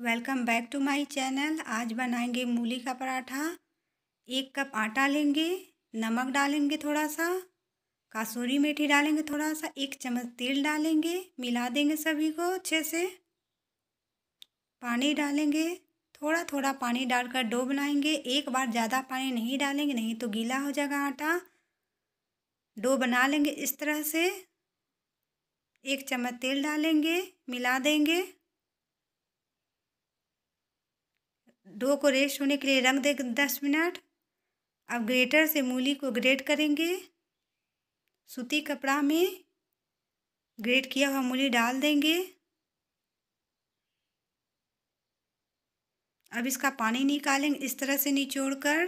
welcome back to my channel आज बनाएंगे मूली का पराठा एक कप आटा लेंगे नमक डालेंगे थोड़ा सा कासूरी मेथी डालेंगे थोड़ा सा एक चम्मच तेल डालेंगे मिला देंगे सभी को अच्छे से पानी डालेंगे थोड़ा थोड़ा पानी डालकर डो बनाएंगे एक बार ज़्यादा पानी नहीं डालेंगे नहीं तो गीला हो जाएगा आटा डो बना लेंगे इस तरह से एक चम्मच तेल डालेंगे मिला देंगे डो को रेस्ट होने के लिए रंग दे दस मिनट अब ग्रेटर से मूली को ग्रेट करेंगे सूती कपड़ा में ग्रेट किया हुआ मूली डाल देंगे अब इसका पानी निकालेंगे इस तरह से निचोड़ कर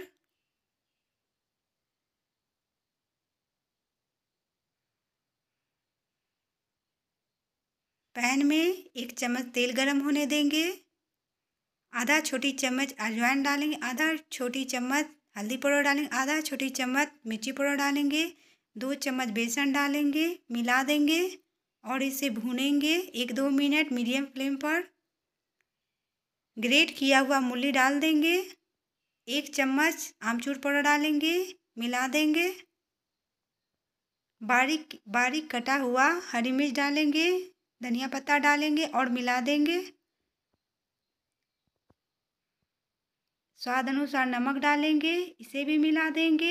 पैन में एक चम्मच तेल गरम होने देंगे आधा छोटी चम्मच अजवाइन डालेंगे आधा छोटी चम्मच हल्दी पाउडर डालेंगे आधा छोटी चम्मच मिर्ची पाउडर डालेंगे दो चम्मच बेसन डालेंगे मिला देंगे और इसे भूनेंगे एक दो मिनट मीडियम फ्लेम पर ग्रेट किया हुआ मूली डाल देंगे एक चम्मच आमचूर पाउडर डालेंगे मिला देंगे बारीक बारीक कटा हुआ हरी मिर्च डालेंगे धनिया पत्ता डालेंगे और मिला देंगे स्वाद अनुसार नमक डालेंगे इसे भी मिला देंगे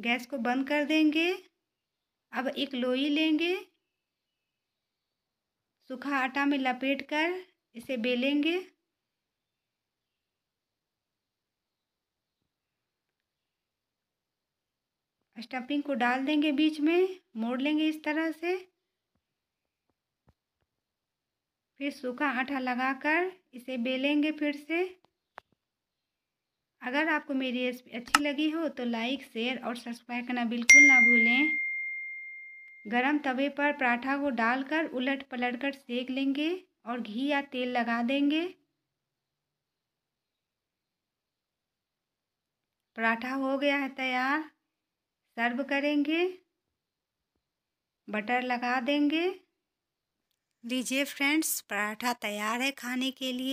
गैस को बंद कर देंगे अब एक लोई लेंगे सूखा आटा में लपेट कर इसे बेलेंगे स्टफिंग को डाल देंगे बीच में मोड़ लेंगे इस तरह से फिर सूखा आटा लगाकर इसे बेलेंगे फिर से अगर आपको मेरी रेसिपी अच्छी लगी हो तो लाइक शेयर और सब्सक्राइब करना बिल्कुल ना भूलें गरम तवे पर पराठा को डालकर उलट पलट कर सेक लेंगे और घी या तेल लगा देंगे पराठा हो गया है तैयार सर्व करेंगे बटर लगा देंगे लीजिए फ्रेंड्स पराठा तैयार है खाने के लिए